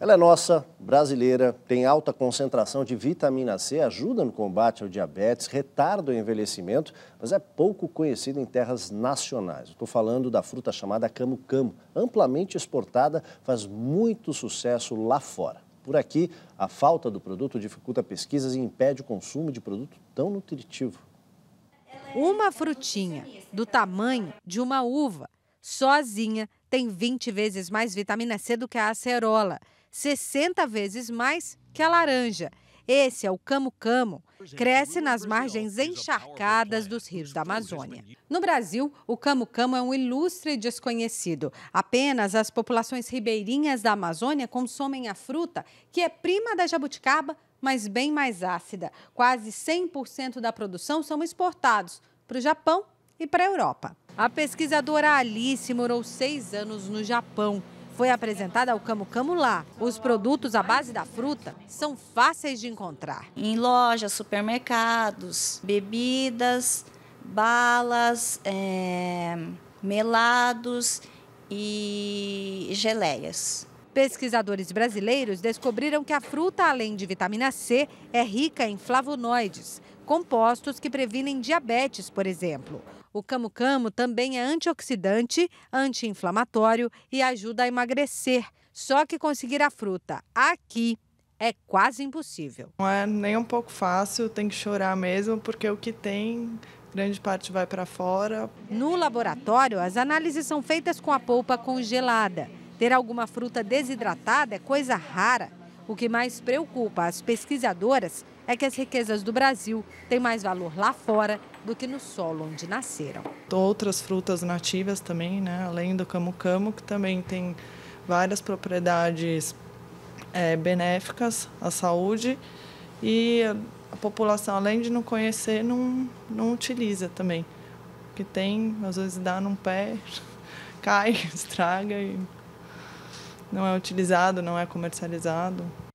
Ela é nossa, brasileira, tem alta concentração de vitamina C, ajuda no combate ao diabetes, retarda o envelhecimento, mas é pouco conhecida em terras nacionais. Estou falando da fruta chamada camu-camu, amplamente exportada, faz muito sucesso lá fora. Por aqui, a falta do produto dificulta pesquisas e impede o consumo de produto tão nutritivo. Uma frutinha do tamanho de uma uva, sozinha, tem 20 vezes mais vitamina C do que a acerola, 60 vezes mais que a laranja. Esse é o camu camu. cresce nas margens encharcadas dos rios da Amazônia. No Brasil, o camu camu é um ilustre desconhecido. Apenas as populações ribeirinhas da Amazônia consomem a fruta, que é prima da jabuticaba, mas bem mais ácida. Quase 100% da produção são exportados para o Japão e para a Europa. A pesquisadora Alice morou seis anos no Japão. Foi apresentada ao Camu Camu lá. Os produtos à base da fruta são fáceis de encontrar. Em lojas, supermercados, bebidas, balas, é, melados e geleias. Pesquisadores brasileiros descobriram que a fruta, além de vitamina C, é rica em flavonoides, compostos que previnem diabetes, por exemplo. O camu-camu também é antioxidante, anti-inflamatório e ajuda a emagrecer. Só que conseguir a fruta aqui é quase impossível. Não é nem um pouco fácil, tem que chorar mesmo, porque o que tem, grande parte vai para fora. No laboratório, as análises são feitas com a polpa congelada. Ter alguma fruta desidratada é coisa rara. O que mais preocupa as pesquisadoras é que as riquezas do Brasil têm mais valor lá fora do que no solo onde nasceram. Outras frutas nativas também, né? além do camu-camu, que também tem várias propriedades é, benéficas à saúde e a população, além de não conhecer, não, não utiliza também. Que tem, às vezes dá num pé, cai, estraga e não é utilizado, não é comercializado.